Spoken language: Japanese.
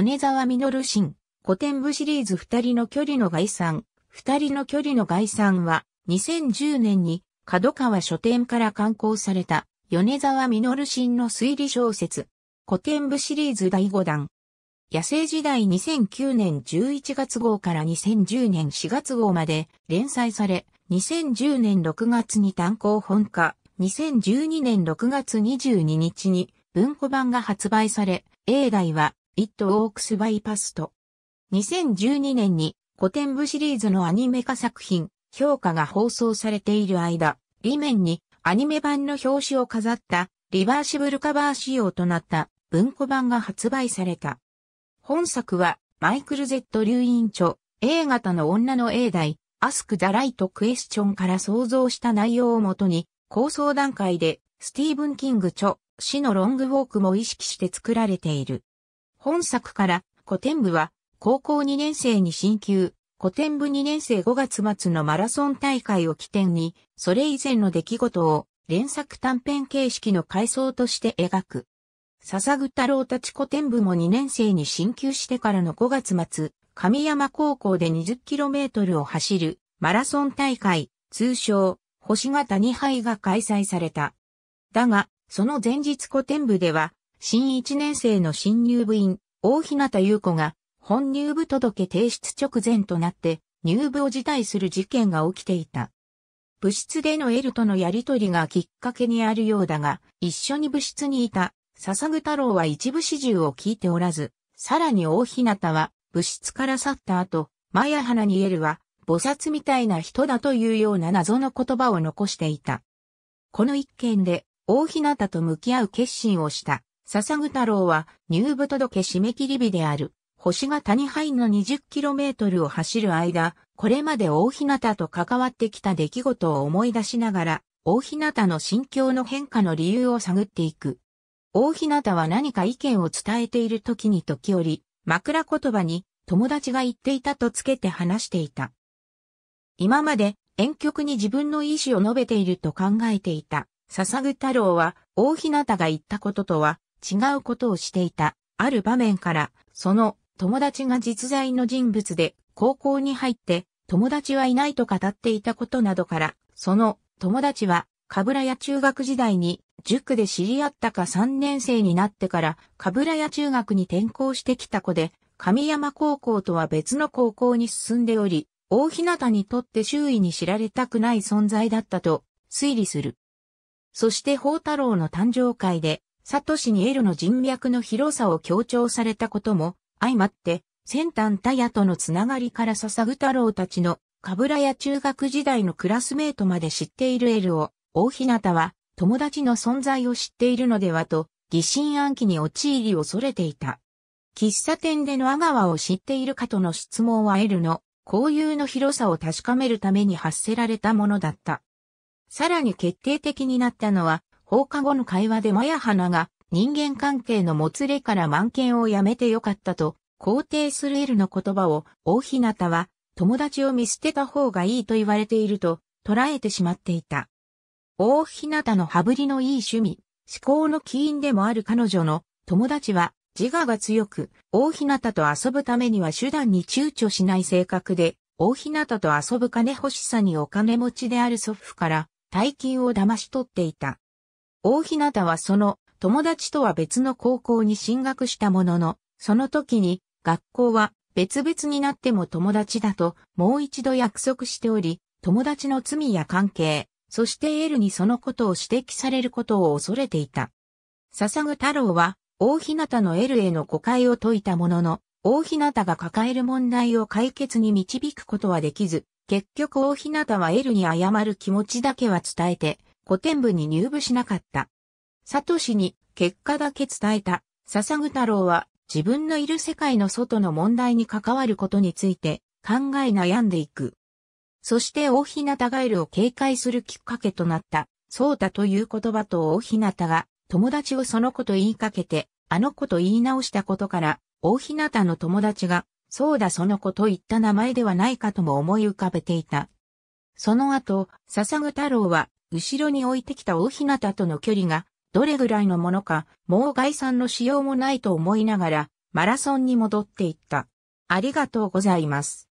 米沢実新、古典部シリーズ二人の距離の概算、二人の距離の概算は、2010年に、角川書店から刊行された、米沢実新の推理小説、古典部シリーズ第5弾。野生時代2009年11月号から2010年4月号まで連載され、2010年6月に単行本化、2012年6月22日に文庫版が発売され、英代はイット・オークス・バイパスト。t 2012年に古典部シリーズのアニメ化作品、評価が放送されている間、裏面にアニメ版の表紙を飾ったリバーシブルカバー仕様となった文庫版が発売された。本作はマイクル・ゼット・リュ流ン著 A 型の女の A 代、アスク・ザ・ライト・クエスチョンから想像した内容をもとに、構想段階でスティーブン・キング著、死のロングウォークも意識して作られている。本作から古典部は高校2年生に進級、古典部2年生5月末のマラソン大会を起点に、それ以前の出来事を連作短編形式の回想として描く。笹ぐ太郎たち古典部も2年生に進級してからの5月末、神山高校で 20km を走るマラソン大会、通称、星型2杯が開催された。だが、その前日古典部では、新1年生の新入部員、大日向優子が、本入部届提出直前となって、入部を辞退する事件が起きていた。部室でのエルとのやりとりがきっかけにあるようだが、一緒に部室にいた、笹具太郎は一部始終を聞いておらず、さらに大日向は、部室から去った後、前原にルは、菩薩みたいな人だというような謎の言葉を残していた。この一件で、大日向と向き合う決心をした。笹具太郎は入部届締め切り日である星が谷範の 20km を走る間、これまで大日向と関わってきた出来事を思い出しながら、大日向の心境の変化の理由を探っていく。大日向は何か意見を伝えている時に時折、枕言葉に友達が言っていたとつけて話していた。今まで遠曲に自分の意思を述べていると考えていた。笹具太郎は大日向が言ったこととは違うことをしていた、ある場面から、その友達が実在の人物で、高校に入って友達はいないと語っていたことなどから、その友達は、かぶらや中学時代に塾で知り合ったか3年生になってから、かぶらや中学に転校してきた子で、神山高校とは別の高校に進んでおり、大日向にとって周囲に知られたくない存在だったと推理する。そして宝太郎の誕生会でサトシにエルの人脈の広さを強調されたことも、相まって、先端タヤとのつながりから笹ぐ太郎たちの、カブラや中学時代のクラスメートまで知っているエルを、大日向は、友達の存在を知っているのではと、疑心暗鬼に陥り恐れていた。喫茶店での阿川を知っているかとの質問はエルの、交友の広さを確かめるために発せられたものだった。さらに決定的になったのは、放課後の会話でマヤ花が人間関係のもつれから満見をやめてよかったと肯定するエルの言葉を大日向は友達を見捨てた方がいいと言われていると捉えてしまっていた。大日向の羽振りのいい趣味、思考の起因でもある彼女の友達は自我が強く、大日向と遊ぶためには手段に躊躇しない性格で、大日向と遊ぶ金欲しさにお金持ちである祖父から大金を騙し取っていた。大日向はその友達とは別の高校に進学したものの、その時に学校は別々になっても友達だともう一度約束しており、友達の罪や関係、そしてエルにそのことを指摘されることを恐れていた。笹具太郎は大日向のエルへの誤解を解いたものの、大日向が抱える問題を解決に導くことはできず、結局大日向はエルに謝る気持ちだけは伝えて、古典部に入部しなかった。佐藤氏に結果だけ伝えた、笹具太郎は自分のいる世界の外の問題に関わることについて考え悩んでいく。そして大日向ガイルを警戒するきっかけとなった、そうだという言葉と大日向が友達をその子と言いかけて、あの子と言い直したことから、大日向の友達が、そうだその子と言った名前ではないかとも思い浮かべていた。その後、笹具太郎は後ろに置いてきた大日向との距離が、どれぐらいのものか、もう概算のしようもないと思いながら、マラソンに戻っていった。ありがとうございます。